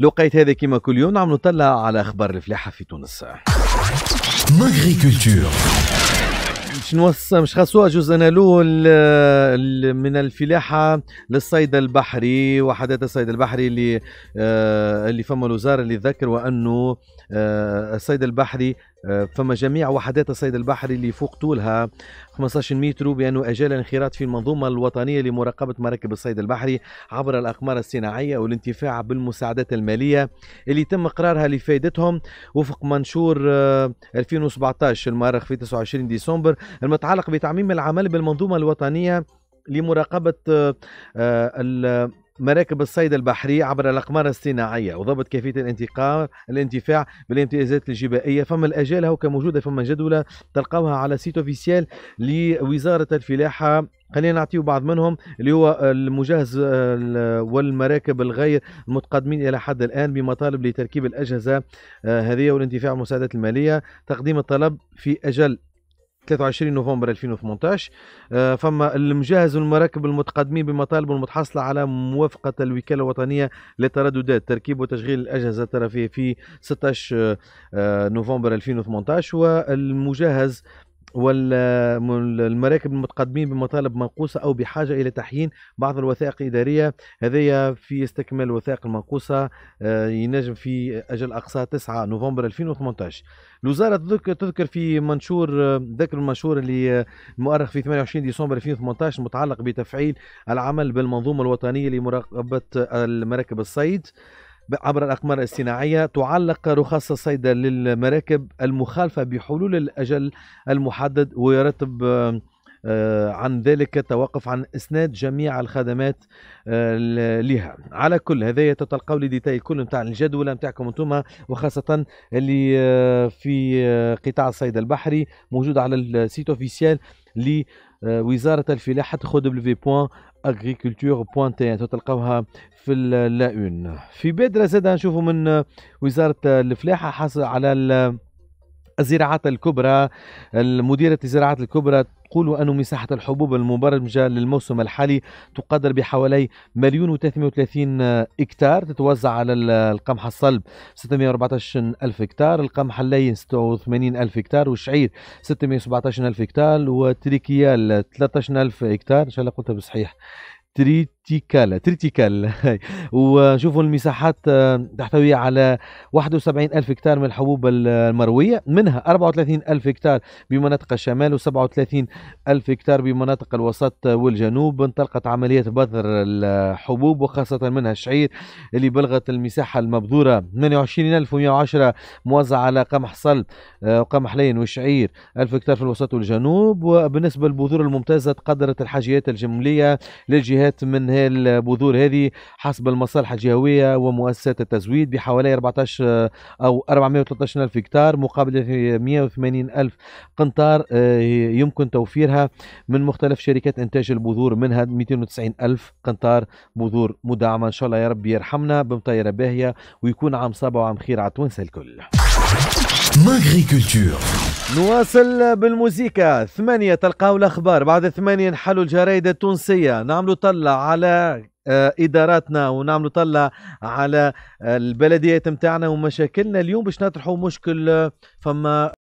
لقيت هذا كما كل يوم عم نطلع على اخبار الفلاحه في تونس ماغريكولتور باش نوص مش خاصوها جزء الاول آه، من الفلاحه للصيد البحري وحدات الصيد البحري اللي آه اللي فما الوزاره اللي ذكر وانه آه الصيد البحري آه فما جميع وحدات الصيد البحري اللي فوق طولها 15 متر بانه اجال انخراط في المنظومه الوطنيه لمراقبه مراكب الصيد البحري عبر الاقمار الصناعيه والانتفاع بالمساعدات الماليه اللي تم اقرارها لفائدتهم وفق منشور 2017 آه، المؤرخ في 29 ديسمبر المتعلق بتعميم العمل بالمنظومة الوطنية لمراقبة آه، مراكب الصيد البحري عبر الأقمار الصناعية وضبط كيفية الانتقال الانتفاع بالامتيازات الجبائية فما الأجال هو موجودة فما جدولة تلقاوها على سيت اوفيسيال لوزارة الفلاحة خلينا نعطيه بعض منهم اللي هو المجهز آه، والمراكب الغير متقدمين الى حد الان بمطالب لتركيب الاجهزه آه، هذه والانتفاع بالمساعدات الماليه تقديم الطلب في اجل 23 نوفمبر 2018 آه، فما المجهز والمراكب المتقدمين بمطالب المتحصلة على موافقة الوكالة الوطنية للترددات تركيب وتشغيل الأجهزة الترفيهية في 16 آه، نوفمبر 2018 والمجهز والمراكب المتقدمين بمطالب منقوصة أو بحاجة إلى تحيين بعض الوثائق الإدارية هذه في استكمال الوثائق المنقوصة آه، ينجم في أجل أقصى 9 نوفمبر 2018 الوزارة تذكر في منشور آه، ذكر المنشور اللي مؤرخ في 28 ديسمبر 2018 متعلق بتفعيل العمل بالمنظومة الوطنية لمراقبة المراكب الصيد عبر الأقمار الصناعية تعلق رخص الصيد للمراكب المخالفة بحلول الأجل المحدد ويرتب آه، عن ذلك التوقف عن اسناد جميع الخدمات آه، لها على كل هذايا تلقاو لي ديتاي كل نتاع الجدول نتاعكم انتم وخاصه اللي آه، في قطاع الصيد البحري موجود على السيت اوفيسيال آه، وزاره الفلاحه www.agriculture.te تلقاوها في اللاون في بادره زاد نشوفوا من وزاره الفلاحه حصل على الزراعات الكبرى مديرة الزراعات الكبرى تقول أن مساحة الحبوب المبرمجة للموسم الحالي تقدر بحوالي مليون و330 هكتار تتوزع على القمح الصلب 614 ألف هكتار القمح اللين 86 ألف هكتار والشعير 617 ألف هكتار وتريكيال 13 ألف هكتار إن شاء الله قلتها بصحيح تريت تريتيكال تريتيكال وشوفوا المساحات آه، تحتوي على 71 ألف هكتار من الحبوب المروية منها 34 ألف هكتار بمناطق الشمال و37 ألف هكتار بمناطق الوسط والجنوب انطلقت عملية بذر الحبوب وخاصة منها الشعير اللي بلغت المساحة المبذورة 28110 موزعة على قمح صلب آه، وقمح لين والشعير 1000 هكتار في الوسط والجنوب وبالنسبة للبذور الممتازة تقدرت الحاجيات الجملية للجهات من البذور هذه حسب المصالح الجهويه ومؤسسات التزويد بحوالي 14 آه، او 413 الف هكتار مقابل 180 الف قنطار آه، يمكن توفيرها من مختلف شركات انتاج البذور منها 290 الف قنطار بذور مدعمه ان شاء الله يا رب يرحمنا بمطيره باهيه ويكون عام صابه وعام خير على تونس الكل ماغريكولتور نواصل بالموسيقى ثمانية تلقاو الأخبار بعد ثمانية نحلوا الجرائد التونسية نعملوا طلع على آه، اداراتنا ونعملوا طلع على آه، البلديات نتاعنا ومشاكلنا اليوم باش نطرحوا مشكل آه، فما